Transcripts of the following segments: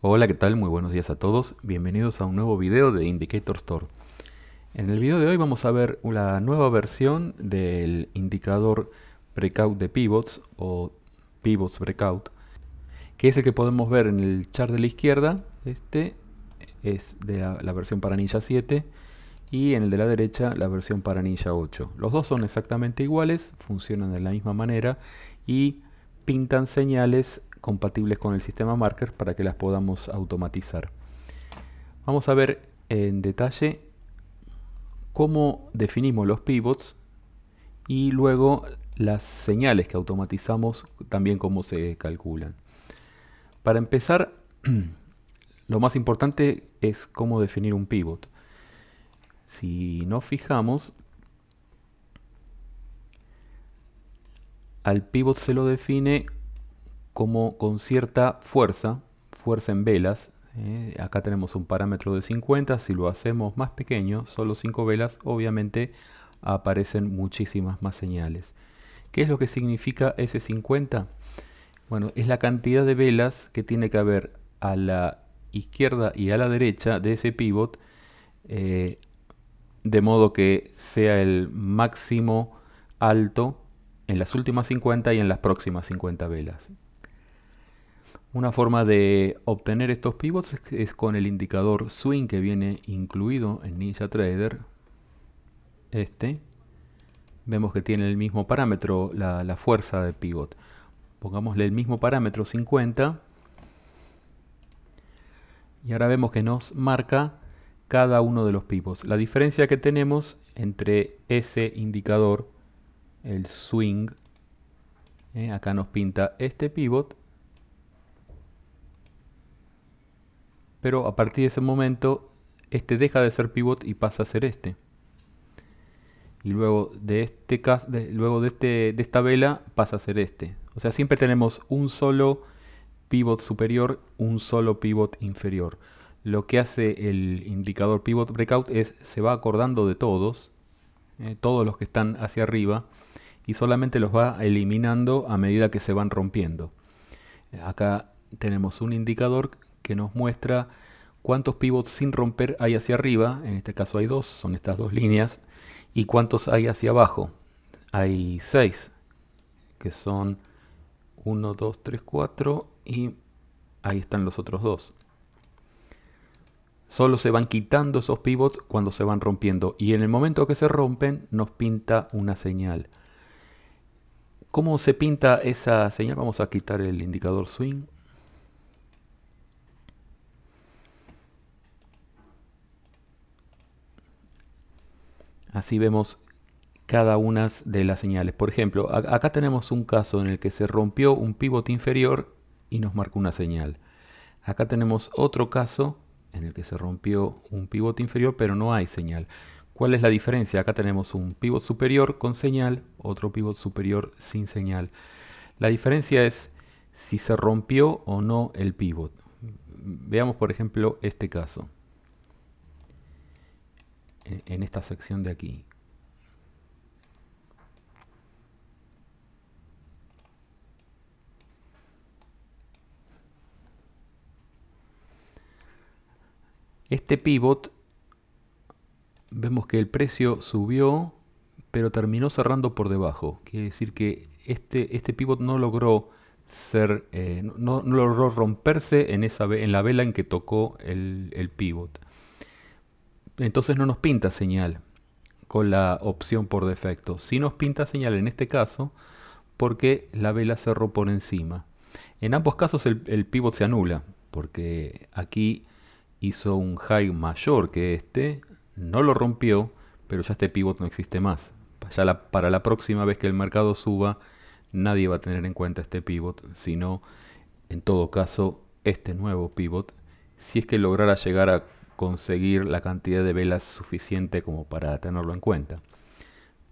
Hola, ¿qué tal? Muy buenos días a todos. Bienvenidos a un nuevo video de Indicator Store. En el video de hoy vamos a ver la nueva versión del indicador breakout de pivots o pivots breakout, que es el que podemos ver en el chart de la izquierda. Este es de la, la versión para Ninja 7 y en el de la derecha la versión para Ninja 8. Los dos son exactamente iguales, funcionan de la misma manera y pintan señales compatibles con el sistema marker para que las podamos automatizar. Vamos a ver en detalle cómo definimos los pivots y luego las señales que automatizamos también cómo se calculan. Para empezar, lo más importante es cómo definir un pivot. Si nos fijamos, al pivot se lo define como con cierta fuerza, fuerza en velas, ¿eh? acá tenemos un parámetro de 50, si lo hacemos más pequeño, solo 5 velas, obviamente aparecen muchísimas más señales. ¿Qué es lo que significa ese 50? Bueno, es la cantidad de velas que tiene que haber a la izquierda y a la derecha de ese pivot, eh, de modo que sea el máximo alto en las últimas 50 y en las próximas 50 velas. Una forma de obtener estos pivots es con el indicador swing que viene incluido en NinjaTrader. Este. Vemos que tiene el mismo parámetro, la, fuerza de pivot. Pongámosle el mismo parámetro 50. Y ahora vemos que nos marca cada uno de los pivots. La diferencia que tenemos entre ese indicador, el swing, eh, acá nos pinta este pivot, pero a partir de ese momento este deja de ser pivot y pasa a ser este. Y luego de este luego de, este, de esta vela pasa a ser este. O sea, siempre tenemos un solo pivot superior, un solo pivot inferior. Lo que hace el indicador pivot breakout es se va acordando de todos, eh, todos los que están hacia arriba, y solamente los va eliminando a medida que se van rompiendo. Acá tenemos un indicador que nos muestra cuántos pivots sin romper hay hacia arriba, en este caso hay dos, son estas dos líneas, y cuántos hay hacia abajo. Hay seis, que son 1, 2, 3, 4 y ahí están los otros dos. Solo se van quitando esos pivots cuando se van rompiendo y en el momento que se rompen nos pinta una señal. ¿Cómo se pinta esa señal? Vamos a quitar el indicador swing Así vemos cada una de las señales. Por ejemplo, acá tenemos un caso en el que se rompió un pivot inferior y nos marcó una señal. Acá tenemos otro caso en el que se rompió un pivote inferior pero no hay señal. ¿Cuál es la diferencia? Acá tenemos un pivot superior con señal, otro pivot superior sin señal. La diferencia es si se rompió o no el pivot. Veamos por ejemplo este caso en, esta sección de aquí. Este pivot, vemos que el precio subió, pero terminó cerrando por debajo. Quiere decir que este, este pivot no logró ser, eh, no, logró romperse en, esa, en la vela en que tocó el, el pivot entonces no nos pinta señal con la opción por defecto. Si nos pinta señal en este caso porque la vela cerró por encima. En ambos casos el, pivot se anula porque aquí hizo un high mayor que este, no lo rompió, pero ya este pivot no existe más. para la próxima vez que el mercado suba, nadie va a tener en cuenta este pivot, sino en todo caso este nuevo pivot, si es que lograra llegar a conseguir la cantidad de velas suficiente como para tenerlo en cuenta.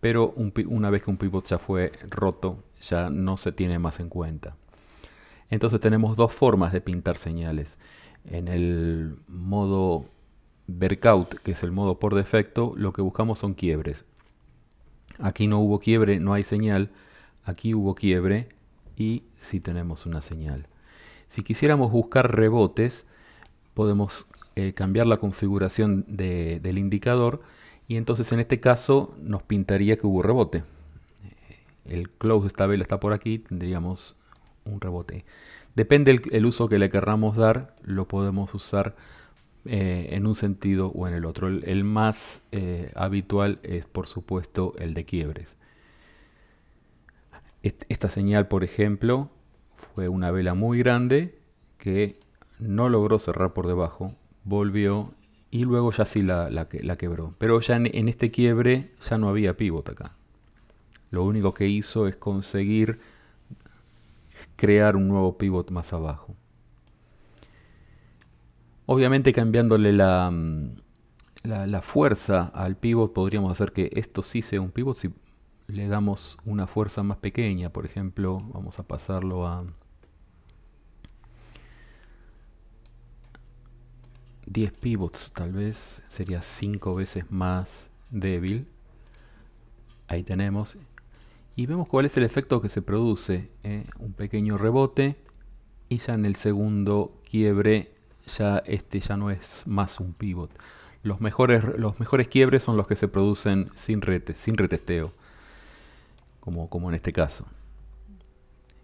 Pero una vez que un pivot ya fue roto, ya no se tiene más en cuenta. Entonces tenemos dos formas de pintar señales. En el modo Berkout, que es el modo por defecto, lo que buscamos son quiebres. Aquí no hubo quiebre, no hay señal. Aquí hubo quiebre y sí tenemos una señal. Si quisiéramos buscar rebotes, podemos eh, cambiar la configuración del indicador y entonces en este caso nos pintaría que hubo rebote. Eh, el close de esta vela está por aquí, tendríamos un rebote. Depende el, uso que le querramos dar, lo podemos usar eh, en un sentido o en el otro. El, más habitual es por supuesto el de quiebres. esta señal, por ejemplo, fue una vela muy grande que no logró cerrar por debajo, volvió y luego ya sí la, quebró. Pero ya en, este quiebre ya no había pivot acá. Lo único que hizo es conseguir crear un nuevo pivot más abajo. Obviamente cambiándole la, mm, la, la fuerza al pivot podríamos hacer que esto sí sea un pivot si le damos una fuerza más pequeña. Por ejemplo, vamos a pasarlo a 10 pivots tal vez sería 5 veces más débil ahí tenemos y vemos cuál es el efecto que se produce eh, un pequeño rebote y ya en el segundo quiebre ya este ya no es más un pivot los mejores, los mejores quiebres son los que se producen sin rete, sin retesteo como, como en este caso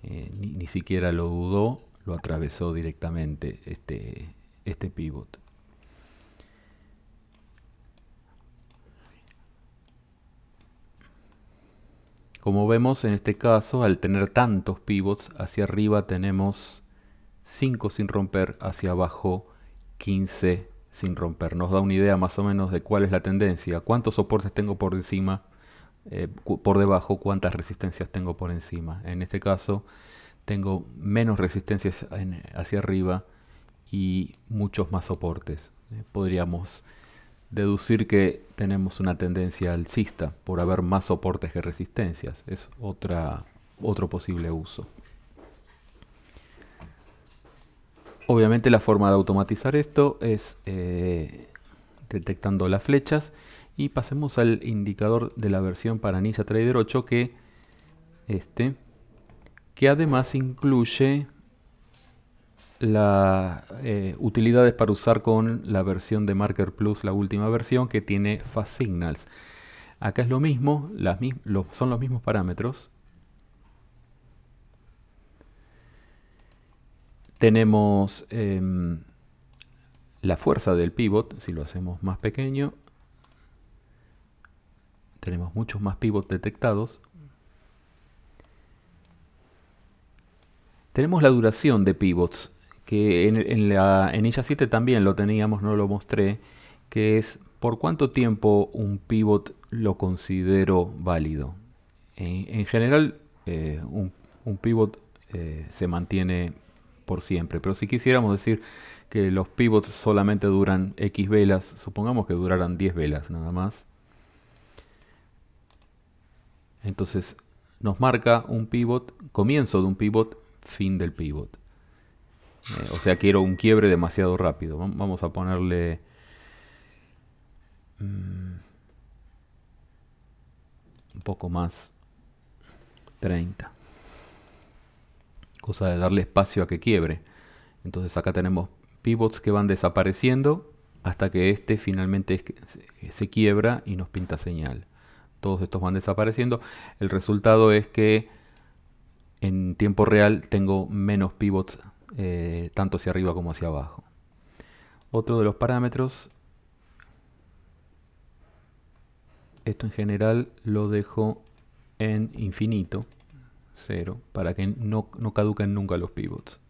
eh, ni, siquiera lo dudó lo atravesó directamente este, este pivot Como vemos en este caso, al tener tantos pivots, hacia arriba tenemos 5 sin romper, hacia abajo 15 sin romper. Nos da una idea más o menos de cuál es la tendencia, cuántos soportes tengo por encima, eh, por debajo, cuántas resistencias tengo por encima. En este caso tengo menos resistencias hacia arriba y muchos más soportes. Eh, podríamos deducir que tenemos una tendencia alcista por haber más soportes que resistencias. Es otra, otro posible uso. Obviamente la forma de automatizar esto es eh, detectando las flechas y pasemos al indicador de la versión para Ninja Trader 8 que este que además incluye las eh, utilidades para usar con la versión de Marker Plus, la última versión que tiene Fast Signals. Acá es lo mismo, son los mismos parámetros. Tenemos em, la fuerza del pivot, si lo hacemos más pequeño. Tenemos muchos más pivots detectados. Tenemos la duración de pivots que en, en, la, en ella 7 también lo teníamos, no lo mostré, que es por cuánto tiempo un pivot lo considero válido. En, general, eh, un, pivot eh, se mantiene por siempre, pero si quisiéramos decir que los pivots solamente duran X velas, supongamos que duraran 10 velas nada más. Entonces nos marca un pivot, comienzo de un pivot, fin del pivot. Eh, o sea, quiero un quiebre demasiado rápido. Vamos a ponerle... Mm, un poco más. 30. Cosa de darle espacio a que quiebre. Entonces acá tenemos pivots que van desapareciendo hasta que este finalmente se quiebra y nos pinta señal. Todos estos van desapareciendo. El resultado es que en tiempo real tengo menos pivots eh, tanto hacia arriba como hacia abajo. Otro de los parámetros, esto en general lo dejo en infinito, cero para que no, caduquen nunca los pivots.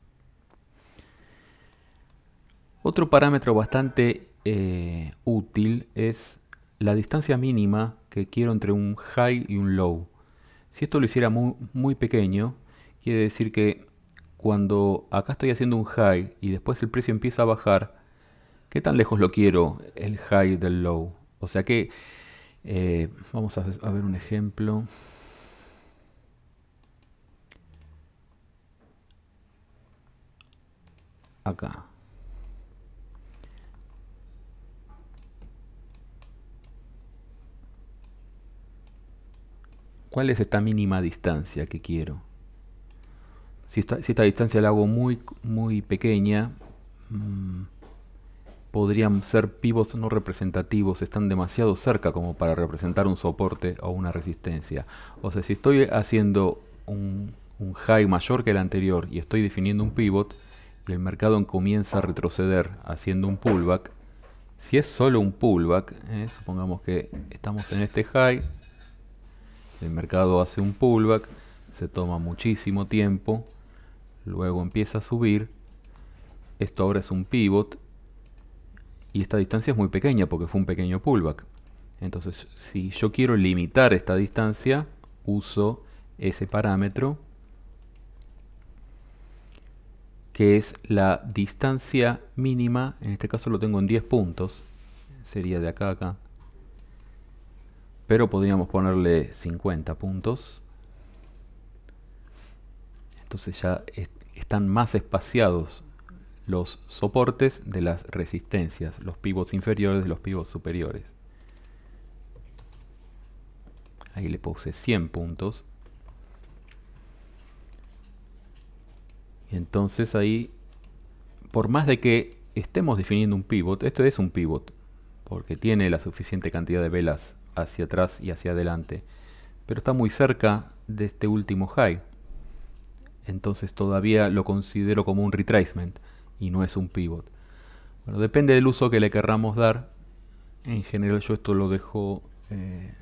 Otro parámetro bastante eh, útil es la distancia mínima que quiero entre un high y un low. Si esto lo hiciera muy pequeño, quiere decir que cuando acá estoy haciendo un high y después el precio empieza a bajar, ¿qué tan lejos lo quiero el high del low? O sea que, eh, vamos a ver un ejemplo. Acá. ¿Cuál es esta mínima distancia que quiero? si esta, distancia la hago muy, muy pequeña, mm, podrían ser pivots no representativos, están demasiado cerca como para representar un soporte o una resistencia. O sea, si estoy haciendo un, high mayor que el anterior y estoy definiendo un pivot, y el mercado comienza a retroceder haciendo un pullback, si es solo un pullback, eh, supongamos que estamos en este high, el mercado hace un pullback, se toma muchísimo tiempo luego empieza a subir, esto ahora es un pivot y esta distancia es muy pequeña porque fue un pequeño pullback. Entonces, si yo quiero limitar esta distancia, uso ese parámetro que es la distancia mínima, en este caso lo tengo en 10 puntos, sería de acá a acá, pero podríamos ponerle 50 puntos. Entonces ya están más espaciados los soportes de las resistencias, los pivots inferiores de los pivots superiores. Ahí le puse 100 puntos. Y entonces ahí, por más de que estemos definiendo un pivot, esto es un pivot, porque tiene la suficiente cantidad de velas hacia atrás y hacia adelante, pero está muy cerca de este último high entonces todavía lo considero como un retracement y no es un pivot. Bueno, depende del uso que le querramos dar. En general yo esto lo dejo eh,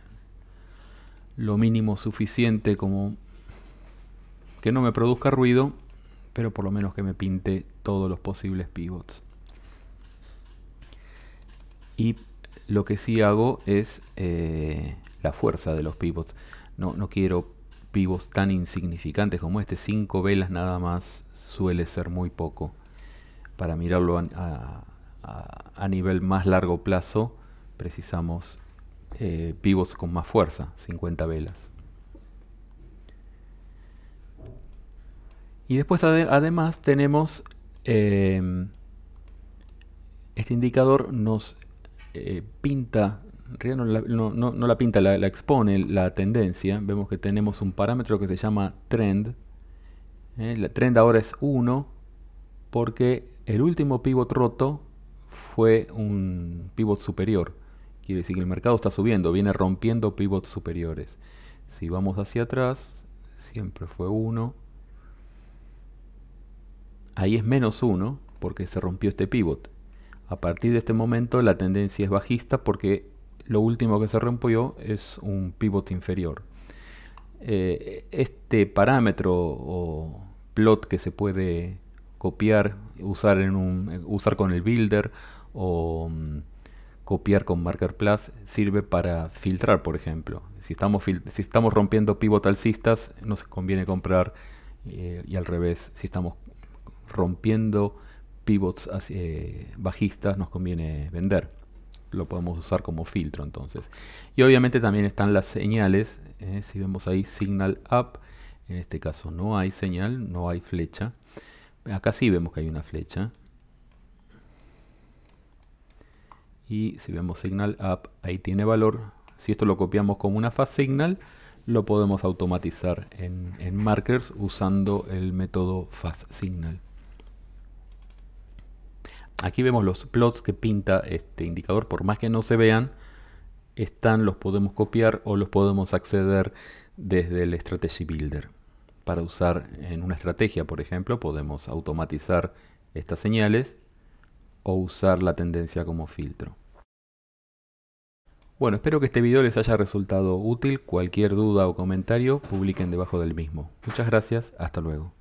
lo mínimo suficiente como que no me produzca ruido, pero por lo menos que me pinte todos los posibles pivots. Y lo que sí hago es eh, la fuerza de los pivots. No, no quiero pivos tan insignificantes como este, cinco velas nada más suele ser muy poco para mirarlo a, nivel más largo plazo precisamos eh, pivos con más fuerza, 50 velas. Y después además tenemos eh, este indicador nos eh, pinta no la, pinta, la, expone la tendencia. Vemos que tenemos un parámetro que se llama trend. ¿eh? La trend ahora es 1 porque el último pivot roto fue un pivot superior. Quiere decir que el mercado está subiendo, viene rompiendo pivots superiores. Si vamos hacia atrás, siempre fue 1. Ahí es menos 1 porque se rompió este pivot. A partir de este momento la tendencia es bajista porque lo último que se rompió es un pivot inferior. Eh, este parámetro o plot que se puede copiar, usar, en un, usar con el builder o mm, copiar con marker plus sirve para filtrar, por ejemplo. Si estamos, si estamos rompiendo pivot alcistas, nos conviene comprar eh, y al revés, si estamos rompiendo pivots eh, bajistas, nos conviene vender lo podemos usar como filtro entonces. Y obviamente también están las señales, eh, si vemos ahí signal up, en este caso no hay señal, no hay flecha. Acá sí vemos que hay una flecha. Y si vemos signal up, ahí tiene valor. Si esto lo copiamos como una fast signal, lo podemos automatizar en, en markers usando el método fast signal aquí vemos los plots que pinta este indicador, por más que no se vean, están, los podemos copiar o los podemos acceder desde el Strategy Builder. Para usar en una estrategia, por ejemplo, podemos automatizar estas señales o usar la tendencia como filtro. Bueno, espero que este video les haya resultado útil. Cualquier duda o comentario, publiquen debajo del mismo. Muchas gracias, hasta luego.